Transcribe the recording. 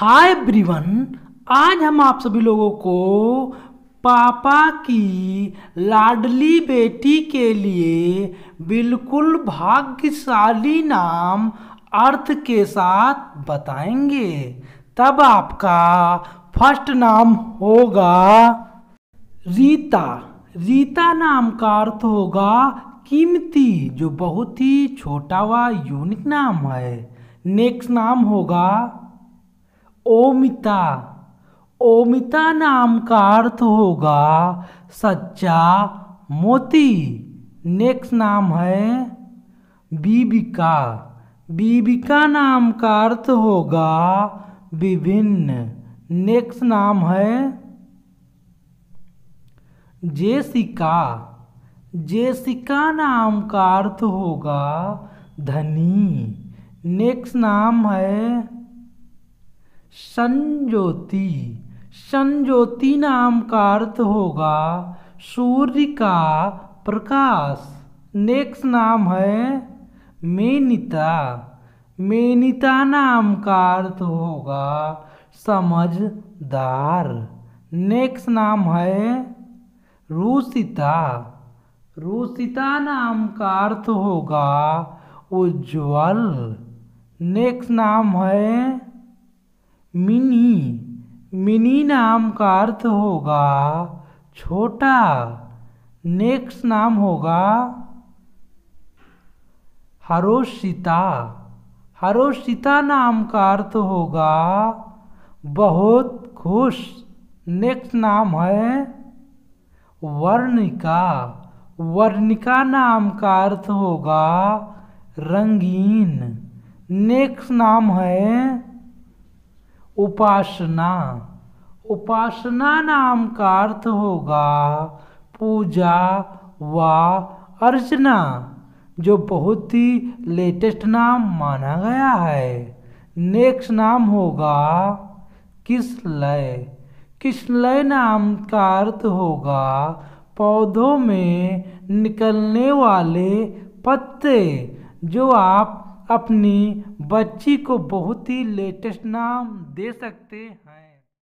हाय ब्रिवन आज हम आप सभी लोगों को पापा की लाडली बेटी के लिए बिल्कुल भाग्यशाली नाम अर्थ के साथ बताएंगे तब आपका फर्स्ट नाम होगा रीता रीता नाम का अर्थ होगा कीमती जो बहुत ही छोटा व यूनिक नाम है नेक्स्ट नाम होगा ओमिता ओमिता नाम का अर्थ होगा सच्चा मोती नेक्स्ट नाम है बीबिका बीबिका नाम का अर्थ होगा विभिन्न नेक्स्ट नाम है जेसिका जेसिका नाम का अर्थ होगा धनी नेक्स्ट नाम है संजोति संज्योति नाम का अर्थ होगा सूर्य का प्रकाश नेक्स्ट नाम है मेनिता मेनिता नाम का अर्थ होगा समझदार नेक्स्ट नाम है रूसिता रूसिता नाम का अर्थ होगा उज्ज्वल नेक्स्ट नाम है मिनी मिनी नाम का अर्थ होगा छोटा नेक्स्ट नाम होगा हरोशिता हरोशिता नाम का अर्थ होगा बहुत खुश नेक्स्ट नाम है वर्णिका वर्णिका नाम का अर्थ होगा रंगीन नेक्स्ट नाम है उपासना उपासना नाम का अर्थ होगा पूजा व अर्चना जो बहुत ही लेटेस्ट नाम माना गया है नेक्स्ट नाम होगा किसलय किसलय नाम का अर्थ होगा पौधों में निकलने वाले पत्ते जो आप अपनी बच्ची को बहुत ही लेटेस्ट नाम दे सकते हैं